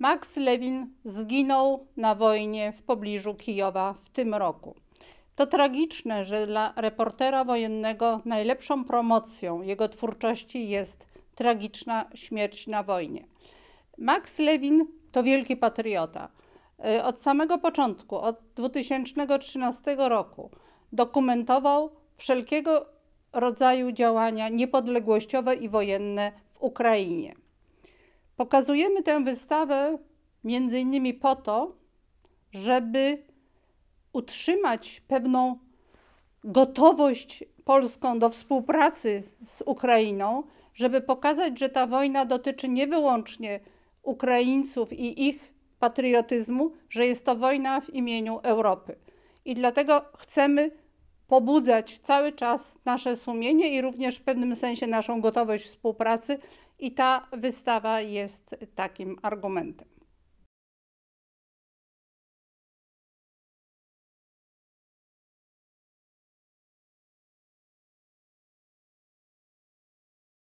Max Lewin zginął na wojnie w pobliżu Kijowa w tym roku. To tragiczne, że dla reportera wojennego najlepszą promocją jego twórczości jest tragiczna śmierć na wojnie. Max Lewin to wielki patriota. Y, od samego początku, od 2013 roku, dokumentował wszelkiego rodzaju działania niepodległościowe i wojenne w Ukrainie. Pokazujemy tę wystawę między innymi po to, żeby utrzymać pewną gotowość polską do współpracy z Ukrainą, żeby pokazać, że ta wojna dotyczy nie wyłącznie Ukraińców i ich patriotyzmu, że jest to wojna w imieniu Europy. I dlatego chcemy pobudzać cały czas nasze sumienie i również w pewnym sensie naszą gotowość współpracy, i ta wystawa jest takim argumentem.